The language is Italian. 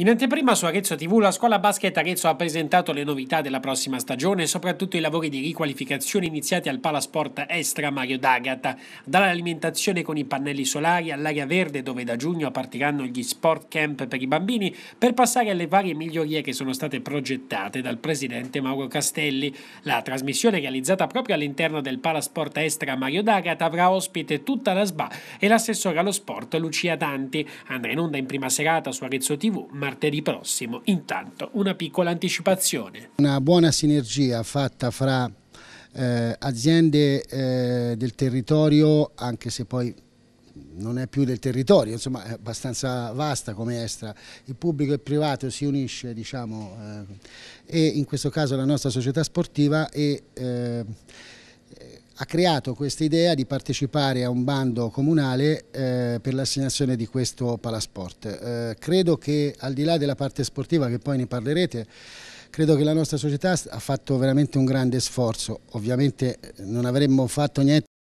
In anteprima su Arezzo TV, la scuola basket Arezzo ha presentato le novità della prossima stagione e soprattutto i lavori di riqualificazione iniziati al Palasport Estra Mario D'Agata, dall'alimentazione con i pannelli solari all'area verde dove da giugno partiranno gli sport camp per i bambini, per passare alle varie migliorie che sono state progettate dal presidente Mauro Castelli. La trasmissione realizzata proprio all'interno del Palasport Estra Mario D'Agata avrà ospite tutta la SBA e l'assessore allo sport Lucia Tanti. Andrà in onda in prima serata su Arezzo TV, ma martedì prossimo. Intanto una piccola anticipazione. Una buona sinergia fatta fra eh, aziende eh, del territorio, anche se poi non è più del territorio, insomma è abbastanza vasta come estra, il pubblico e il privato si unisce diciamo eh, e in questo caso la nostra società sportiva e eh, ha creato questa idea di partecipare a un bando comunale eh, per l'assegnazione di questo palasport. Eh, credo che al di là della parte sportiva, che poi ne parlerete, credo che la nostra società ha fatto veramente un grande sforzo. Ovviamente eh, non avremmo fatto niente.